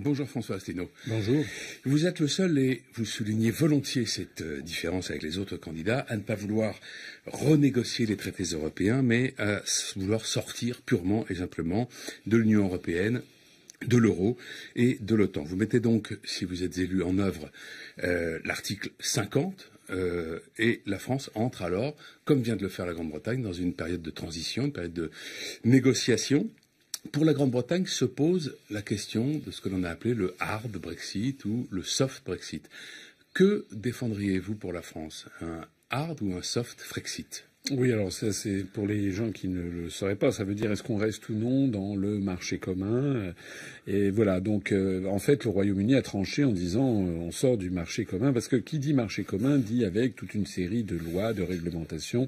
Bonjour François Asselineau. Bonjour. Vous êtes le seul et vous soulignez volontiers cette euh, différence avec les autres candidats à ne pas vouloir renégocier les traités européens, mais à vouloir sortir purement et simplement de l'Union européenne de l'euro et de l'OTAN. Vous mettez donc, si vous êtes élu en œuvre, euh, l'article 50 euh, et la France entre alors, comme vient de le faire la Grande-Bretagne, dans une période de transition, une période de négociation pour la Grande-Bretagne se pose la question de ce que l'on a appelé le hard Brexit ou le soft Brexit. Que défendriez-vous pour la France Un hard ou un soft Frexit oui, alors ça c'est pour les gens qui ne le sauraient pas, ça veut dire est-ce qu'on reste ou non dans le marché commun euh, Et voilà, donc euh, en fait le Royaume-Uni a tranché en disant euh, on sort du marché commun parce que qui dit marché commun dit avec toute une série de lois, de réglementations,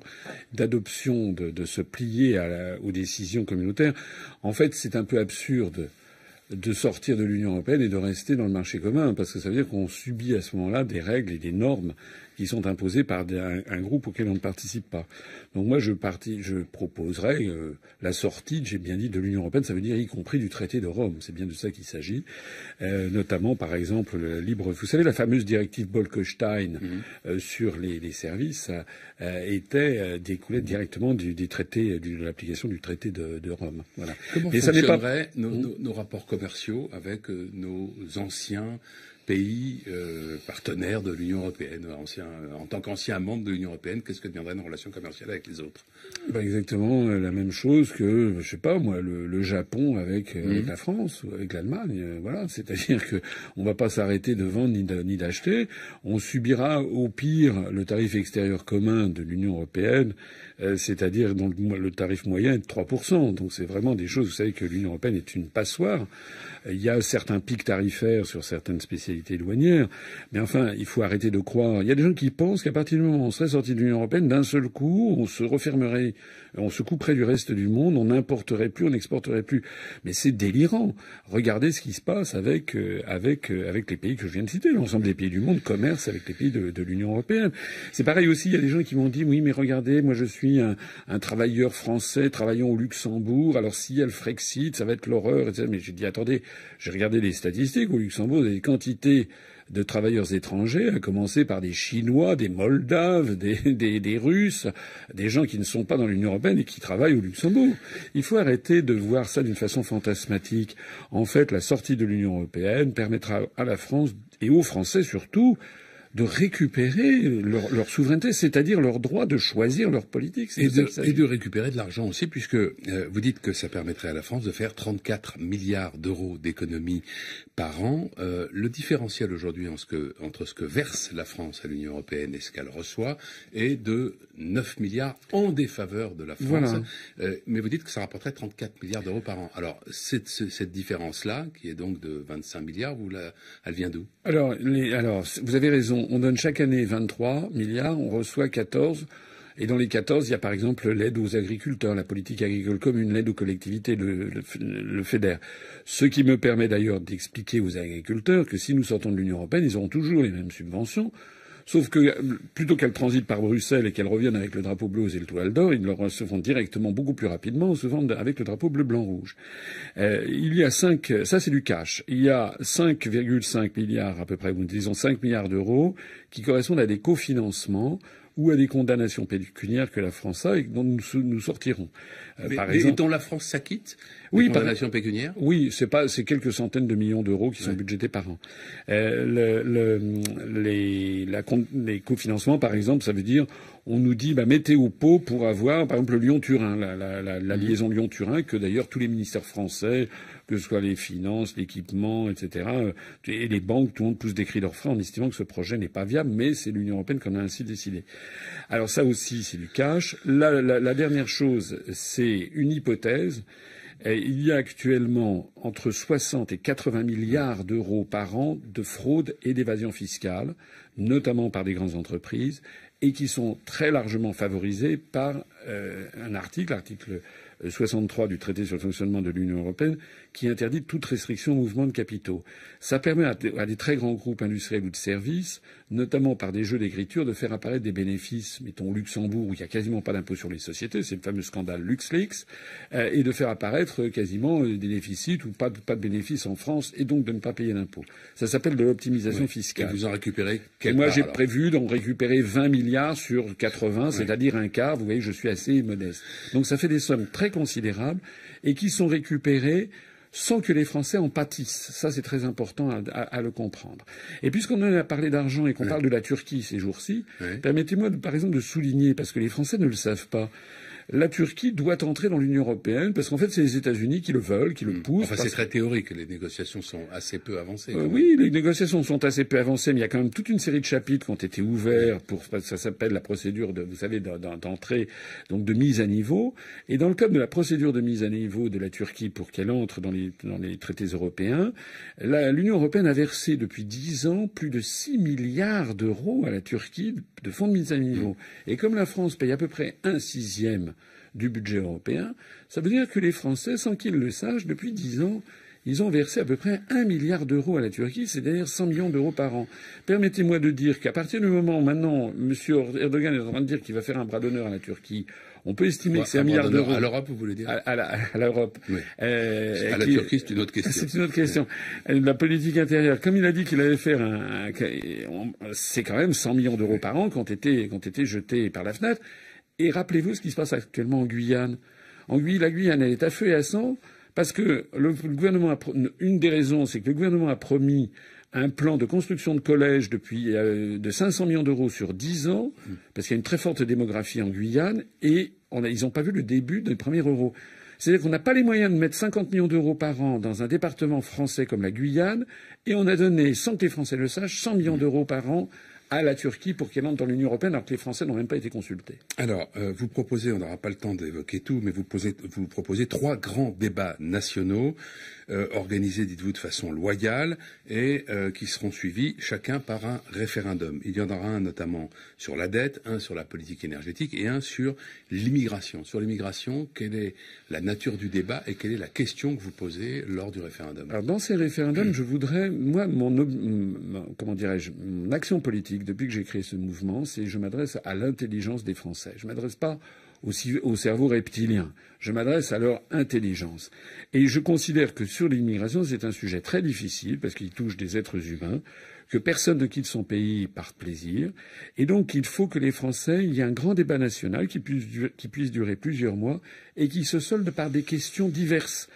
d'adoption, de, se plier aux décisions communautaires. En fait, c'est un peu absurde de sortir de l'Union européenne et de rester dans le marché commun, parce que ça veut dire qu'on subit à ce moment-là des règles et des normes qui sont imposés par un, groupe auquel on ne participe pas. Donc moi, je, proposerais euh, la sortie, j'ai bien dit, de l'Union européenne, ça veut dire y compris du traité de Rome. C'est bien de ça qu'il s'agit. Euh, notamment, par exemple, le libre. Vous savez, la fameuse directive Bolkestein mhm. euh, sur les, services était découlait directement du, de l'application du traité de, Rome. Voilà. Comment ça n'est pas mmh. nos, nos, rapports commerciaux avec nos anciens pays partenaires de l'Union européenne, anciens euh, en tant qu'ancien membre de l'Union européenne, qu'est-ce que deviendrait nos relations commerciales avec les autres ben, Exactement euh, la même chose que, je sais pas moi, le, Japon euh, avec, la France ou avec l'Allemagne. voilà, c'est-à-dire que on va pas s'arrêter de vendre ni d'acheter. On subira au pire le tarif extérieur commun de l'Union européenne, c'est-à-dire donc le tarif moyen est de 3%. Donc c'est vraiment des choses. Vous savez que l'Union européenne est une passoire. Il y a certains pics tarifaires sur certaines spécialités douanières, mais enfin il faut arrêter de croire. Il y a des gens qui qui pensent qu'à partir du moment où on serait sorti de l'Union européenne, d'un seul coup, on se refermerait, on se couperait du reste du monde, on n'importerait plus, on n'exporterait plus. Mais c'est délirant. Regardez ce qui se passe avec euh, avec euh, avec les pays que je viens de citer, l'ensemble des pays du monde commerce avec les pays de, de l'Union européenne. C'est pareil aussi. Il y a des gens qui m'ont dit oui, mais regardez, moi je suis un, travailleur français travaillant au Luxembourg. Alors si elle Frexit, ça va être l'horreur. Etc. Mais j'ai dit attendez, j'ai regardé les statistiques au Luxembourg, des quantités de travailleurs étrangers, à commencer par des Chinois, des Moldaves, des, Russes, des gens qui ne sont pas dans l'Union européenne et qui travaillent au Luxembourg. Il faut arrêter de voir ça d'une façon fantasmatique. En fait, la sortie de l'Union européenne permettra à la France et aux Français surtout de récupérer leur, souveraineté, c'est-à-dire leur droit de choisir leur politique. Et de, récupérer de l'argent aussi, puisque euh, vous dites que ça permettrait à la France de faire 34 milliards d'euros d'économie par an. Euh, le différentiel aujourd'hui entre ce que verse la France à l'Union européenne et ce qu'elle reçoit est de 9 milliards en défaveur de la France. Euh, mais vous dites que ça rapporterait 34 milliards d'euros par an. Alors cette, cette différence-là, qui est donc de 25 milliards, elle vient d'où alors, alors, vous avez raison on, donne chaque année 23 milliards, on reçoit 14. Et dans les 14, il y a par exemple l'aide aux agriculteurs, la politique agricole commune, l'aide aux collectivités, le, le FEDER. Ce qui me permet d'ailleurs d'expliquer aux agriculteurs que si nous sortons de l'Union européenne, ils auront toujours les mêmes subventions Sauf que plutôt qu'elles transitent par Bruxelles et qu'elles reviennent avec le drapeau bleu et le Toile d'Or, ils se vendent directement beaucoup plus rapidement, se vendent avec le drapeau bleu blanc rouge. Euh, il y a cinq, ça c'est du cash. Il y a 5,5 milliards à peu près, disons 5 milliards d'euros qui correspondent à des cofinancements ou à des condamnations pécuniaires que la France a et dont nous, nous sortirons. Euh, par exemple, et dont la France s'acquitte Oui, condamnations pécuniaires Oui, c'est pas, c'est quelques centaines de millions d'euros qui sont budgétés par an. Euh, les cofinancements, par exemple, ça veut dire on nous dit bah, mettez au pot pour avoir, par exemple, Lyon-Turin, la, mm-hmm. liaison Lyon-Turin, que d'ailleurs tous les ministères français, que ce soit les finances, l'équipement, etc., euh, et les banques, tout le monde pousse des cris d'orfraie en estimant que ce projet n'est pas viable, mais c'est l'Union européenne qu'on a ainsi décidé. Alors ça aussi, c'est du cash. La, dernière chose, c'est une hypothèse il y a actuellement entre 60 et 80 milliards d'euros par an de fraude et d'évasion fiscale, notamment par des grandes entreprises, et qui sont très largement favorisées par euh, un article, l'article 63 du traité sur le fonctionnement de l'Union européenne qui interdit toute restriction au mouvement de capitaux. Ça permet à, des très grands groupes industriels ou de services, notamment par des jeux d'écriture, de faire apparaître des bénéfices, mettons Luxembourg où il n'y a quasiment pas d'impôt sur les sociétés, c'est le fameux scandale LuxLeaks, euh, et de faire apparaître euh, quasiment euh, des déficits ou pas, de bénéfices en France et donc de ne pas payer d'impôts. Ça s'appelle de l'optimisation fiscale. Et vous en récupérez quel Moi j'ai prévu d'en récupérer 20 milliards sur 80, c'est-à-dire un quart. Vous voyez, je suis assez modeste. Donc ça fait des sommes très considérables et qui sont récupérés sans que les Français en pâtissent. Ça, c'est très important à, le comprendre. Et puisqu'on a parlé d'argent et qu'on parle de la Turquie ces jours-ci, permettez-moi, par exemple, de souligner, parce que les Français ne le savent pas, la Turquie doit entrer dans l'Union européenne parce qu'en fait, c'est les États-Unis qui le veulent, qui le hmm. poussent. Enfin, c'est très théorique. Les négociations sont assez peu avancées. Euh, oui, les négociations sont assez peu avancées, mais il y a quand même toute une série de chapitres qui ont été ouverts pour ça s'appelle la procédure de, vous savez, d'entrée, donc de mise à niveau. Et dans le cadre de la procédure de mise à niveau de la Turquie pour qu'elle entre dans les, dans les traités européens, l'Union européenne a versé depuis dix ans plus de 6 milliards d'euros à la Turquie de fonds de mise à niveau. Hmm. Et comme la France paye à peu près un sixième du budget européen, ça veut dire que les Français, sans qu'ils le sachent, depuis dix ans, ils ont versé à peu près un milliard d'euros à la Turquie, c'est-à-dire 100 millions d'euros par an. Permettez-moi de dire qu'à partir du moment où maintenant M. Erdogan est en train de dire qu'il va faire un bras d'honneur à la Turquie, on peut estimer que c'est un, milliard d'euros. À l'Europe, vous voulez dire À, à l'Europe. Oui. Euh, à la Turquie, c'est une autre question. C'est une autre question. Euh, la politique intérieure, comme il a dit qu'il allait faire un. c'est quand même 100 millions d'euros par an qui ont été, qui ont été jetés par la fenêtre. Et rappelez-vous ce qui se passe actuellement en Guyane. En Guyane, la Guyane, elle est à feu et à sang parce que le, gouvernement une des raisons, c'est que le gouvernement a promis un plan de construction de collèges depuis euh, de 500 millions d'euros sur 10 ans, mm. parce qu'il y a une très forte démographie en Guyane, et ils n'ont pas vu le début des premiers euros. C'est-à-dire qu'on n'a pas les moyens de mettre 50 millions d'euros par an dans un département français comme la Guyane, et on a donné, sans que les Français le sachent, 100 millions mm. d'euros par an à la Turquie pour qu'elle entre dans l'Union européenne alors que les Français n'ont même pas été consultés. Alors, euh, vous proposez, on n'aura pas le temps d'évoquer tout, mais vous, vous proposez trois grands débats nationaux euh, organisés, dites-vous, de façon loyale et euh, qui seront suivis chacun par un référendum. Il y en aura un notamment sur la dette, un sur la politique énergétique et un sur l'immigration. Sur l'immigration, quelle est la nature du débat et quelle est la question que vous posez lors du référendum Alors, dans ces référendums, je voudrais, moi, mon, comment dirais-je, mon action politique depuis que j'ai créé ce mouvement, c'est je m'adresse à l'intelligence des Français. Je ne m'adresse pas au, cerveau reptilien. Je m'adresse à leur intelligence. Et je considère que sur l'immigration, c'est un sujet très difficile parce qu'il touche des êtres humains, que personne ne quitte son pays par plaisir. Et donc, il faut que les Français, il y ait un grand débat national qui puisse, qui puisse durer plusieurs mois et qui se solde par des questions diverses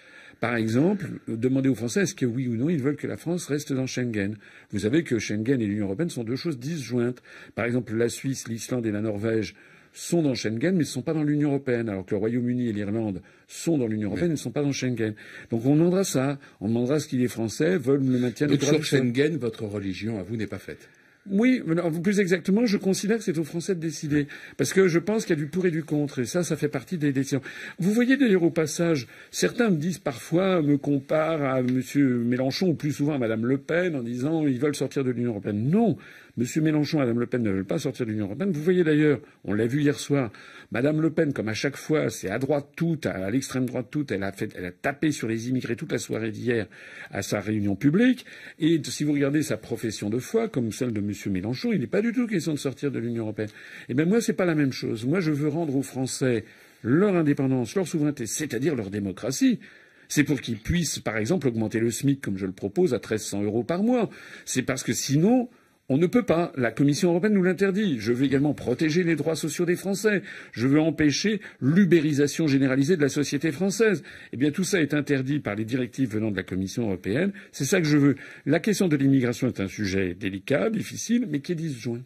par exemple, demander aux Français est-ce que oui ou non ils veulent que la France reste dans Schengen. Vous savez que Schengen et l'Union européenne sont deux choses disjointes. Par exemple, la Suisse, l'Islande et la Norvège sont dans Schengen, mais ne sont pas dans l'Union européenne, alors que le Royaume-Uni et l'Irlande sont dans l'Union européenne, mais ne sont pas dans Schengen. Donc on demandera ça. On demandera ce qui est français, veulent le maintien de Sur Schengen, votre religion à vous n'est pas faite. Oui, plus exactement, je considère que c'est aux Français de décider. Parce que je pense qu'il y a du pour et du contre. Et ça, ça fait partie des décisions. Vous voyez d'ailleurs au passage, certains me disent parfois, me comparent à M. Mélenchon, ou plus souvent à Mme Le Pen, en disant ils veulent sortir de l'Union européenne. Non, M. Mélenchon et Mme Le Pen ne veulent pas sortir de l'Union européenne. Vous voyez d'ailleurs, on l'a vu hier soir, Mme Le Pen, comme à chaque fois, c'est à droite toute, à l'extrême droite toute, elle a, fait, elle a tapé sur les immigrés toute la soirée d'hier à sa réunion publique. Et si vous regardez sa profession de foi, comme celle de M. Mélenchon, il n'est pas du tout question de sortir de l'Union européenne. Eh bien moi, c'est pas la même chose. Moi, je veux rendre aux Français leur indépendance, leur souveraineté, c'est-à-dire leur démocratie. C'est pour qu'ils puissent, par exemple, augmenter le SMIC, comme je le propose, à 1300 euros par mois. C'est parce que sinon, on ne peut pas. La Commission européenne nous l'interdit. Je veux également protéger les droits sociaux des Français. Je veux empêcher l'ubérisation généralisée de la société française. Eh bien, tout ça est interdit par les directives venant de la Commission européenne. C'est ça que je veux. La question de l'immigration est un sujet délicat, difficile, mais qui est disjoint.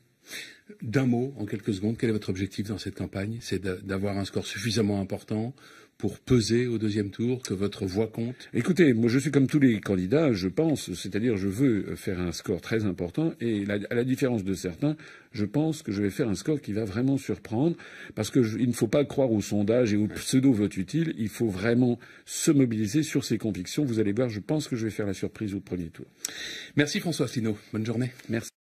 D'un mot, en quelques secondes, quel est votre objectif dans cette campagne C'est d'avoir un score suffisamment important pour peser au deuxième tour, que votre voix compte Écoutez, moi je suis comme tous les candidats, je pense, c'est-à-dire je veux faire un score très important et la, à la différence de certains, je pense que je vais faire un score qui va vraiment surprendre parce qu'il ne faut pas croire aux sondages et aux pseudo votes utiles, il faut vraiment se mobiliser sur ses convictions. Vous allez voir, je pense que je vais faire la surprise au premier tour. Merci François Asselineau, bonne journée. Merci.